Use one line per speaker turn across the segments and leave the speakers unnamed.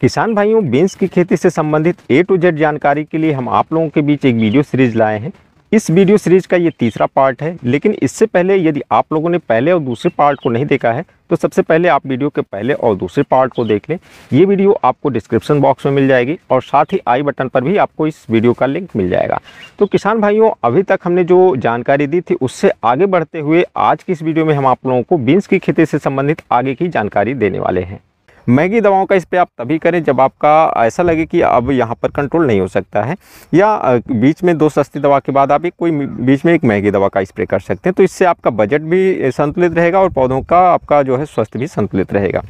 किसान भाइयों बीन्स की खेती से संबंधित ए टू जेड जानकारी के लिए हम आप लोगों के बीच एक वीडियो सीरीज लाए हैं इस वीडियो सीरीज का ये तीसरा पार्ट है लेकिन इससे पहले यदि आप लोगों ने पहले और दूसरे पार्ट को नहीं देखा है तो सबसे पहले आप वीडियो के पहले और दूसरे पार्ट को देख लें ये वीडियो आपको डिस्क्रिप्शन बॉक्स में मिल जाएगी और साथ ही आई बटन पर भी आपको इस वीडियो का लिंक मिल जाएगा तो किसान भाइयों अभी तक हमने जो जानकारी दी थी उससे आगे बढ़ते हुए आज की इस वीडियो में हम आप लोगों को बीन्स की खेती से संबंधित आगे की जानकारी देने वाले हैं मैगी दवाओं का इस पर आप तभी करें जब आपका ऐसा लगे कि अब यहाँ पर कंट्रोल नहीं हो सकता है या बीच में दो सस्ती दवा के बाद आप एक कोई बीच में एक महंगी दवा का स्प्रे कर सकते हैं तो इससे आपका बजट भी संतुलित रहेगा और पौधों का आपका जो है स्वास्थ्य भी संतुलित रहेगा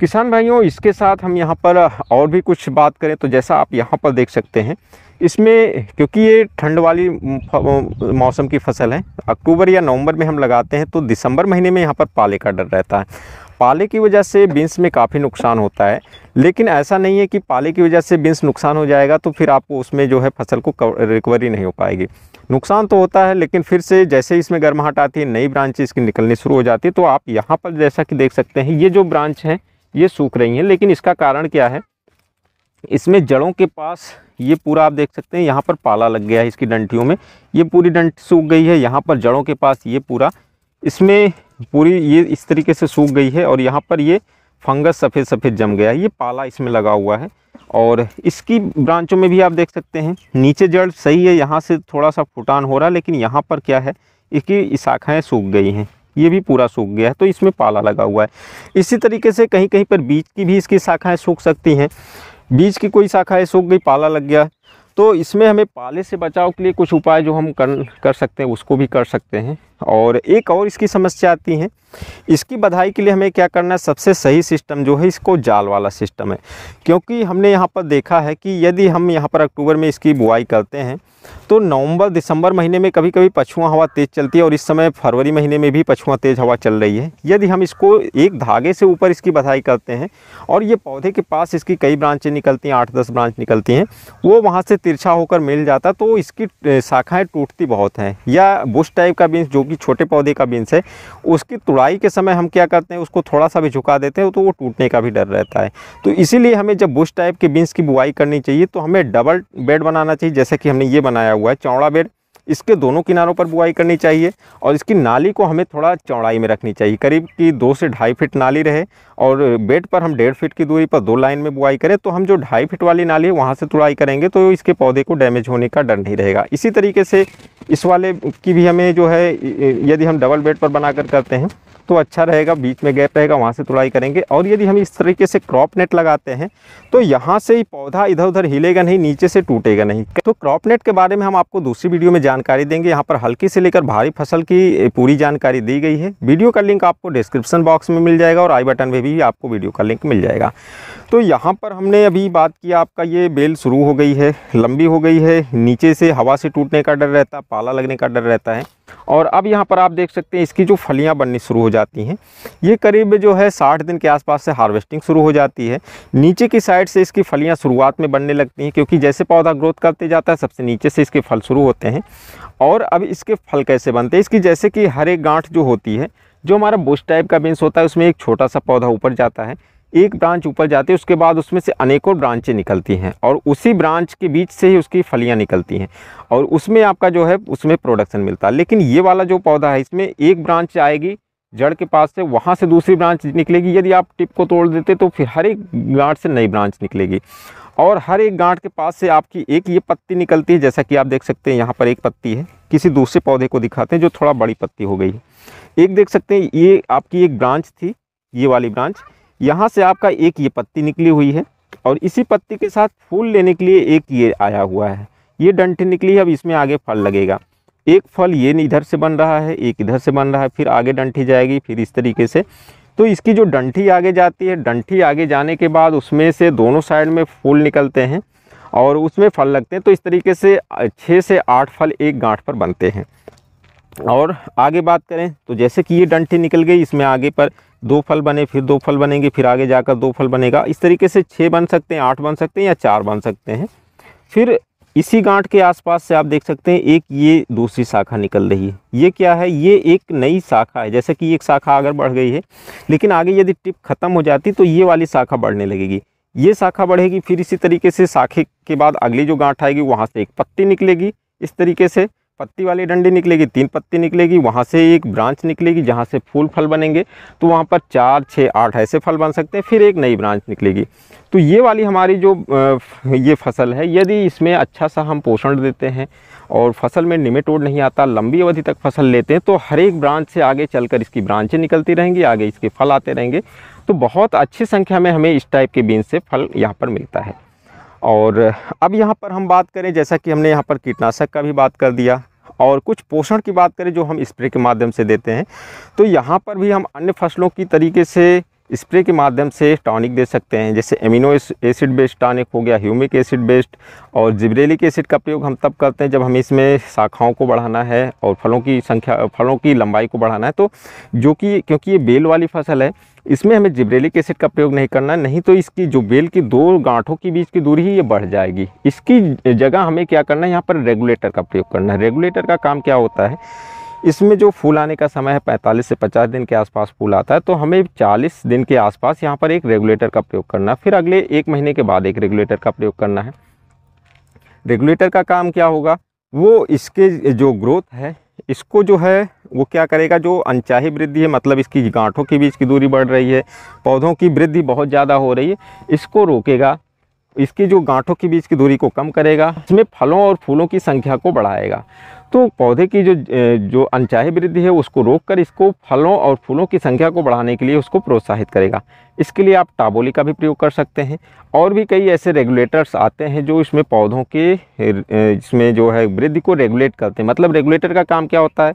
किसान भाइयों इसके साथ हम यहाँ पर और भी कुछ बात करें तो जैसा आप यहाँ पर देख सकते हैं इसमें क्योंकि ये ठंड वाली मौसम की फसल है अक्टूबर या नवंबर में हम लगाते हैं तो दिसंबर महीने में यहाँ पर पाले का डर रहता है पाले की वजह से बीन्स में काफ़ी नुकसान होता है लेकिन ऐसा नहीं है कि पाले की वजह से बीन्स नुकसान हो जाएगा तो फिर आपको उसमें जो है फसल को रिकवरी नहीं हो पाएगी नुकसान तो होता है लेकिन फिर से जैसे इसमें गर्माहट आती है नई ब्रांच इसकी निकलनी शुरू हो जाती है तो आप यहाँ पर जैसा कि देख सकते हैं ये जो ब्रांच है ये सूख रही हैं लेकिन इसका कारण क्या है इसमें जड़ों के पास ये पूरा आप देख सकते हैं यहाँ पर पाला लग गया है इसकी डंटियों में ये पूरी डंट सूख गई है यहाँ पर जड़ों के पास ये पूरा इसमें पूरी ये इस तरीके से सूख गई है और यहाँ पर ये फंगस सफ़ेद सफ़ेद जम गया है ये पाला इसमें लगा हुआ है और इसकी ब्रांचों में भी आप देख सकते हैं नीचे जड़ सही है यहाँ से थोड़ा सा फुटान हो रहा है लेकिन यहाँ पर क्या है इसकी शाखाएँ सूख गई हैं ये भी पूरा सूख गया है तो इसमें पाला लगा हुआ है इसी तरीके से कहीं कहीं पर बीज की भी इसकी शाखाएँ सूख सकती हैं बीज की कोई शाखाएँ सूख गई पाला लग गया तो इसमें हमें पाले से बचाव के लिए कुछ उपाय जो हम कर कर सकते हैं उसको भी कर सकते हैं और एक और इसकी समस्या आती है इसकी बधाई के लिए हमें क्या करना है सबसे सही सिस्टम जो है इसको जाल वाला सिस्टम है क्योंकि हमने यहाँ पर देखा है कि यदि हम यहाँ पर अक्टूबर में इसकी बुआई करते हैं तो नवंबर दिसंबर महीने में कभी कभी पछुआ हवा तेज़ चलती है और इस समय फरवरी महीने में भी पछुआ तेज़ हवा चल रही है यदि हम इसको एक धागे से ऊपर इसकी बधाई करते हैं और ये पौधे के पास इसकी कई ब्रांचें निकलती हैं आठ दस ब्रांच निकलती हैं वो वहाँ से तिरछा होकर मिल जाता तो इसकी शाखाएँ टूटती बहुत हैं या बुश टाइप का बीन्स जो कि कि छोटे पौधे का बीन्स है उसकी तुड़ाई के समय हम क्या करते हैं उसको थोड़ा सा भी झुका देते हैं तो वो टूटने का भी डर रहता है तो इसीलिए हमें जब बुश टाइप के बीन्स की बुआई करनी चाहिए तो हमें डबल बेड बनाना चाहिए जैसे कि हमने ये बनाया हुआ है चौड़ा बेड इसके दोनों किनारों पर बुआई करनी चाहिए और इसकी नाली को हमें थोड़ा चौड़ाई में रखनी चाहिए करीब की दो से ढाई फिट नाली रहे और बेड पर हम डेढ़ फिट की दूरी पर दो लाइन में बुआई करें तो हम जो ढाई फिट वाली नाली है वहाँ से तुड़ाई करेंगे तो इसके पौधे को डैमेज होने का डर नहीं रहेगा इसी तरीके से इस वाले की भी हमें जो है यदि हम डबल बेड पर बनाकर करते हैं तो अच्छा रहेगा बीच में गैप रहेगा वहाँ से तुड़ाई करेंगे और यदि हम इस तरीके से क्रॉप नेट लगाते हैं तो यहाँ से ही पौधा इधर उधर हिलेगा नहीं नीचे से टूटेगा नहीं तो क्रॉप नेट के बारे में हम आपको दूसरी वीडियो में जानकारी देंगे यहाँ पर हल्की से लेकर भारी फसल की पूरी जानकारी दी गई है वीडियो का लिंक आपको डिस्क्रिप्शन बॉक्स में मिल जाएगा और आई बटन में भी आपको वीडियो का लिंक मिल जाएगा तो यहाँ पर हमने अभी बात की आपका ये बेल शुरू हो गई है लंबी हो गई है नीचे से हवा से टूटने का डर रहता है पाला लगने का डर रहता है और अब यहाँ पर आप देख सकते हैं इसकी जो फलियाँ बननी शुरू हो जाती हैं ये करीब जो है साठ दिन के आसपास से हार्वेस्टिंग शुरू हो जाती है नीचे की साइड से इसकी फलियाँ शुरुआत में बनने लगती हैं क्योंकि जैसे पौधा ग्रोथ करते जाता है सबसे नीचे से इसके फल शुरू होते हैं और अब इसके फल कैसे बनते हैं इसकी जैसे कि हरे गांठ जो होती है जो हमारा बुश टाइप का बीन्स होता है उसमें एक छोटा सा पौधा ऊपर जाता है एक ब्रांच ऊपर जाती है उसके बाद उसमें से अनेकों ब्रांचें निकलती हैं और उसी ब्रांच के बीच से ही उसकी फलियां निकलती हैं और उसमें आपका जो है उसमें प्रोडक्शन मिलता है लेकिन ये वाला जो पौधा है इसमें एक ब्रांच आएगी जड़ के पास से वहाँ से दूसरी ब्रांच निकलेगी यदि आप टिप को तोड़ देते तो फिर हर एक गांठ से नई ब्रांच निकलेगी और हर एक गांठ के पास से आपकी एक ये पत्ती निकलती है जैसा कि आप देख सकते हैं यहाँ पर एक पत्ती है किसी दूसरे पौधे को दिखाते हैं जो थोड़ा बड़ी पत्ती हो गई एक देख सकते हैं ये आपकी एक ब्रांच थी ये वाली ब्रांच यहाँ से आपका एक ये पत्ती निकली हुई है और इसी पत्ती के साथ फूल लेने के लिए एक ये आया हुआ है ये डंठी निकली है अब इसमें आगे फल लगेगा एक फल ये इधर से बन रहा है एक इधर से बन रहा है फिर आगे डंठी जाएगी फिर इस तरीके से तो इसकी जो डंठी आगे जाती है डंठी आगे जाने के बाद उसमें से दोनों साइड में फूल निकलते हैं और उसमें फल लगते हैं तो इस तरीके से छः से आठ फल एक गांठ पर बनते हैं और आगे बात करें तो जैसे कि ये डंठी निकल गई इसमें आगे पर दो फल बने फिर दो फल बनेंगे फिर आगे जाकर दो फल बनेगा इस तरीके से छः बन सकते हैं आठ बन सकते हैं या चार बन सकते हैं फिर इसी गांठ के आसपास से आप देख सकते हैं एक ये दूसरी शाखा निकल रही है ये क्या है ये एक नई शाखा है जैसे कि एक शाखा अगर बढ़ गई है लेकिन आगे यदि टिप ख़त्म हो जाती तो ये वाली शाखा बढ़ने लगेगी ये शाखा बढ़ेगी फिर इसी तरीके से शाखे के बाद अगली जो गांठ आएगी वहाँ से एक पत्ती निकलेगी इस तरीके से पत्ती वाली डंडी निकलेगी तीन पत्ती निकलेगी वहाँ से एक ब्रांच निकलेगी जहाँ से फूल फल बनेंगे तो वहाँ पर चार छः आठ ऐसे फल बन सकते हैं फिर एक नई ब्रांच निकलेगी तो ये वाली हमारी जो ये फसल है यदि इसमें अच्छा सा हम पोषण देते हैं और फसल में निमेटोड नहीं आता लंबी अवधि तक फसल लेते हैं तो हर एक ब्रांच से आगे चलकर इसकी ब्रांचें निकलती रहेंगी आगे इसके फल आते रहेंगे तो बहुत अच्छी संख्या में हमें इस टाइप के बीन से फल यहाँ पर मिलता है और अब यहाँ पर हम बात करें जैसा कि हमने यहाँ पर कीटनाशक का भी बात कर दिया और कुछ पोषण की बात करें जो हम स्प्रे के माध्यम से देते हैं तो यहाँ पर भी हम अन्य फसलों की तरीके से स्प्रे के माध्यम से टॉनिक दे सकते हैं जैसे एमिनो एसिड बेस्ड टॉनिक हो गया ह्यूमिक एसिड बेस्ड और जिब्रेलिक एसिड का प्रयोग हम तब करते हैं जब हमें इसमें शाखाओं को बढ़ाना है और फलों की संख्या फलों की लंबाई को बढ़ाना है तो जो कि क्योंकि ये बेल वाली फसल है इसमें हमें जिब्रेलिक एसिड का प्रयोग नहीं करना नहीं तो इसकी जो बेल की दो गांठों के बीच की दूरी ही ये बढ़ जाएगी इसकी जगह हमें क्या करना है यहाँ पर रेगुलेटर का प्रयोग करना है रेगुलेटर का काम क्या होता है इसमें जो फूल आने का समय है पैंतालीस से पचास दिन के आसपास फूल आता है तो हमें चालीस दिन के आसपास यहाँ पर एक रेगुलेटर का प्रयोग करना है फिर अगले एक महीने के बाद एक रेगुलेटर का प्रयोग करना है रेगुलेटर का काम क्या होगा वो इसके जो ग्रोथ है इसको जो है वो क्या करेगा जो अनचाही वृद्धि है मतलब इसकी गांठों के बीच की दूरी बढ़ रही है पौधों की वृद्धि बहुत ज़्यादा हो रही है इसको रोकेगा इसकी जो गांठों के बीच की दूरी को कम करेगा इसमें फलों और फूलों की संख्या को बढ़ाएगा तो पौधे की जो जो अनचाही वृद्धि है उसको रोककर इसको फलों और फूलों की संख्या को बढ़ाने के लिए उसको प्रोत्साहित करेगा इसके लिए आप टाबोली का भी प्रयोग कर सकते हैं और भी कई ऐसे रेगुलेटर्स आते हैं जो इसमें पौधों के इसमें जो है वृद्धि को रेगुलेट करते हैं मतलब रेगुलेटर का काम क्या होता है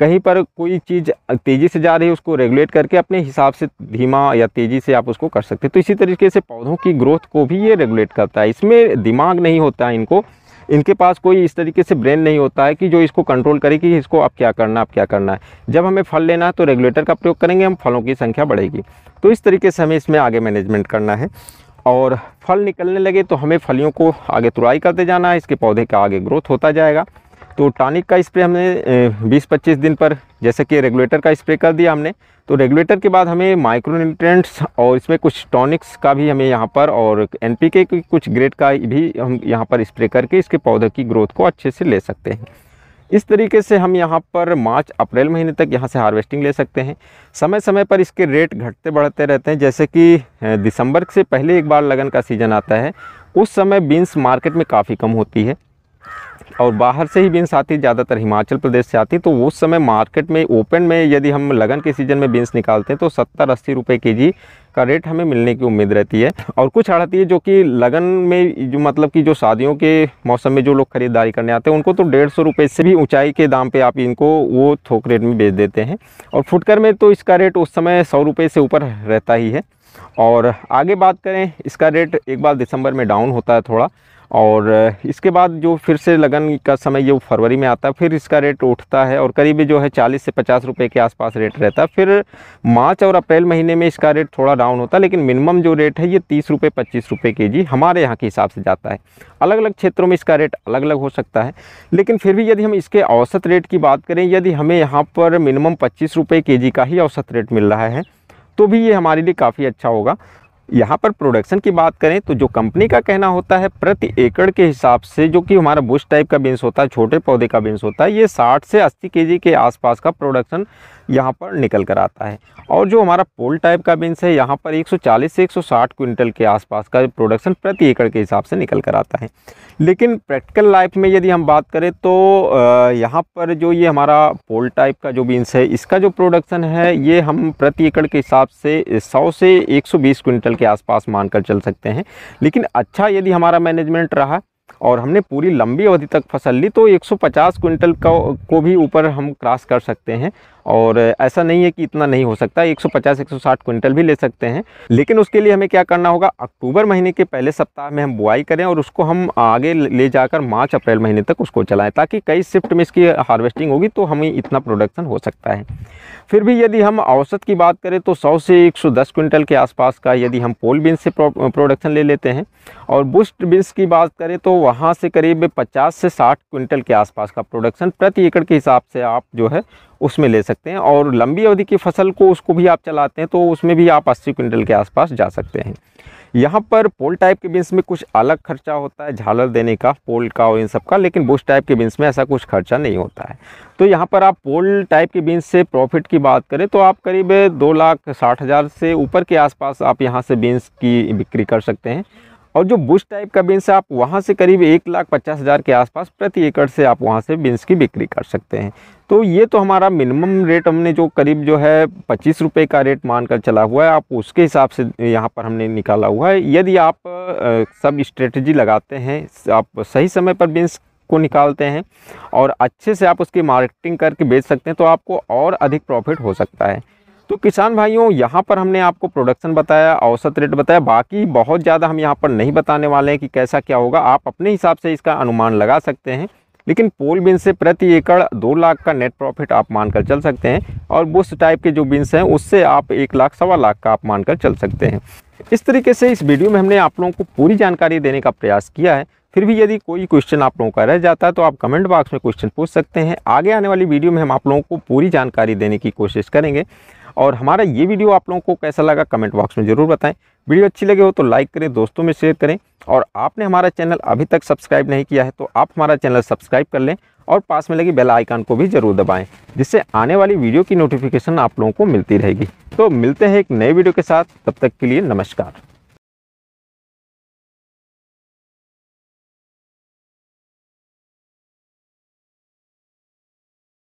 कहीं पर कोई चीज़ तेज़ी से जा रही है उसको रेगुलेट करके अपने हिसाब से धीमा या तेज़ी से आप उसको कर सकते हैं तो इसी तरीके से पौधों की ग्रोथ को भी ये रेगुलेट करता है इसमें दिमाग नहीं होता है इनको इनके पास कोई इस तरीके से ब्रेन नहीं होता है कि जो इसको कंट्रोल करे कि इसको अब क्या करना अब क्या करना है जब हमें फल लेना है तो रेगुलेटर का प्रयोग करेंगे हम फलों की संख्या बढ़ेगी तो इस तरीके से हमें इसमें आगे मैनेजमेंट करना है और फल निकलने लगे तो हमें फलियों को आगे तुराई करते जाना है इसके पौधे का आगे ग्रोथ होता जाएगा तो टॉनिक का स्प्रे हमने 20-25 दिन पर जैसे कि रेगुलेटर का स्प्रे कर दिया हमने तो रेगुलेटर के बाद हमें माइक्रोन्यूट्रेंट्स और इसमें कुछ टॉनिक्स का भी हमें यहाँ पर और एन के कुछ ग्रेड का भी हम यहाँ पर स्प्रे करके इसके पौधे की ग्रोथ को अच्छे से ले सकते हैं इस तरीके से हम यहाँ पर मार्च अप्रैल महीने तक यहाँ से हार्वेस्टिंग ले सकते हैं समय समय पर इसके रेट घटते बढ़ते रहते हैं जैसे कि दिसंबर से पहले एक बार लगन का सीज़न आता है उस समय बीन्स मार्केट में काफ़ी कम होती है और बाहर से ही बीन्स आती ज़्यादातर हिमाचल प्रदेश से आती तो उस समय मार्केट में ओपन में यदि हम लगन के सीज़न में बीन्स निकालते हैं तो सत्तर अस्सी रुपये के जी का रेट हमें मिलने की उम्मीद रहती है और कुछ आड़ती है जो कि लगन में जो मतलब कि जो शादियों के मौसम में जो लोग खरीदारी करने आते हैं उनको तो डेढ़ सौ रुपये से भी ऊंचाई के दाम पे आप इनको वो थोक रेट में बेच देते हैं और फुटकर में तो इसका रेट उस समय सौ रुपये से ऊपर रहता ही है और आगे बात करें इसका रेट एक बार दिसंबर में डाउन होता है थोड़ा और इसके बाद जो फिर से लगन का समय जो फरवरी में आता है फिर इसका रेट उठता है और करीब जो है चालीस से पचास रुपये के आसपास रेट रहता है फिर मार्च और अप्रैल महीने में इसका रेट थोड़ा डाउन होता है लेकिन मिनिमम जो रेट है ये तीस रुपये पच्चीस रुपये के जी हमारे यहाँ के हिसाब से जाता है अलग अलग क्षेत्रों में इसका रेट अलग अलग हो सकता है लेकिन फिर भी यदि हम इसके औसत रेट की बात करें यदि हमें यहाँ पर मिनिमम पच्चीस रुपये के जी का ही औसत रेट मिल रहा है तो भी ये हमारे लिए काफ़ी अच्छा होगा यहाँ पर प्रोडक्शन की बात करें तो जो कंपनी का कहना होता है प्रति एकड़ के हिसाब से जो कि हमारा बुश टाइप का बीन्स होता है छोटे पौधे का बीन्स होता है ये 60 से 80 केजी के आसपास का प्रोडक्शन यहाँ पर निकल कर आता है और जो हमारा पोल टाइप का बीन्स है यहाँ पर 140 से 160 क्विंटल के आसपास का प्रोडक्शन प्रति एकड़ के हिसाब से निकल कर आता है लेकिन प्रैक्टिकल लाइफ में यदि हम बात करें तो यहाँ पर जो ये हमारा पोल टाइप का जो बीन्स है इसका जो प्रोडक्शन है ये हम प्रति एकड़ के हिसाब से सौ से एक क्विंटल के आसपास मानकर चल सकते हैं लेकिन अच्छा यदि हमारा मैनेजमेंट रहा और हमने पूरी लंबी अवधि तक फसल ली तो 150 क्विंटल का को भी ऊपर हम क्रॉस कर सकते हैं और ऐसा नहीं है कि इतना नहीं हो सकता 150 160 क्विंटल भी ले सकते हैं लेकिन उसके लिए हमें क्या करना होगा अक्टूबर महीने के पहले सप्ताह में हम बुआई करें और उसको हम आगे ले जाकर मार्च अप्रैल महीने तक उसको चलाएं ताकि कई शिफ्ट में इसकी हार्वेस्टिंग होगी तो हमें इतना प्रोडक्शन हो सकता है फिर भी यदि हम औसत की बात करें तो सौ से एक क्विंटल के आसपास का यदि हम पोल बीन्स से प्रोडक्शन ले लेते हैं और बुस्ट बीन्स की बात करें तो वहाँ से करीब पचास से साठ क्विंटल के आसपास का प्रोडक्शन प्रति एकड़ के हिसाब से आप जो है उसमें ले सकते हैं और लंबी अवधि की फसल को उसको भी आप चलाते हैं तो उसमें भी आप अस्सी क्विंटल के आसपास जा सकते हैं यहाँ पर पोल टाइप के बीन्स में कुछ अलग खर्चा होता है झालर देने का पोल का और इन सब का लेकिन बुश टाइप के बीन्स में ऐसा कुछ खर्चा नहीं होता है तो यहाँ पर आप पोल टाइप के बीन्स से प्रॉफिट की बात करें तो आप करीब दो लाख साठ हज़ार से ऊपर के आसपास आप यहाँ से बीन्स की बिक्री कर सकते हैं और जो बुश टाइप का बीन्स है आप वहाँ से करीब एक लाख पचास हज़ार के आसपास प्रति एकड़ से आप वहाँ से बीन्स की बिक्री कर सकते हैं तो ये तो हमारा मिनिमम रेट हमने जो करीब जो है पच्चीस रुपये का रेट मानकर चला हुआ है आप उसके हिसाब से यहाँ पर हमने निकाला हुआ है यदि आप सब स्ट्रेटजी लगाते हैं आप सही समय पर बीन्स को निकालते हैं और अच्छे से आप उसकी मार्केटिंग करके बेच सकते हैं तो आपको और अधिक प्रॉफिट हो सकता है तो किसान भाइयों यहाँ पर हमने आपको प्रोडक्शन बताया औसत रेट बताया बाकी बहुत ज़्यादा हम यहाँ पर नहीं बताने वाले हैं कि कैसा क्या होगा आप अपने हिसाब से इसका अनुमान लगा सकते हैं लेकिन पोल बिन से प्रति एकड़ दो लाख का नेट प्रॉफिट आप मानकर चल सकते हैं और बुश टाइप के जो बीन्स हैं उससे आप एक लाख सवा लाख का आप मानकर चल सकते हैं इस तरीके से इस वीडियो में हमने आप लोगों को पूरी जानकारी देने का प्रयास किया है फिर भी यदि कोई क्वेश्चन आप लोगों का रह जाता है तो आप कमेंट बॉक्स में क्वेश्चन पूछ सकते हैं आगे आने वाली वीडियो में हम आप लोगों को पूरी जानकारी देने की कोशिश करेंगे और हमारा ये वीडियो आप लोगों को कैसा लगा कमेंट बॉक्स में ज़रूर बताएं वीडियो अच्छी लगे हो तो लाइक करें दोस्तों में शेयर करें और आपने हमारा चैनल अभी तक सब्सक्राइब नहीं किया है तो आप हमारा चैनल सब्सक्राइब कर लें और पास में लगी बेल आइकन को भी ज़रूर दबाएं जिससे आने वाली वीडियो की नोटिफिकेशन आप लोगों को मिलती रहेगी तो मिलते हैं एक नए वीडियो के साथ तब तक के लिए नमस्कार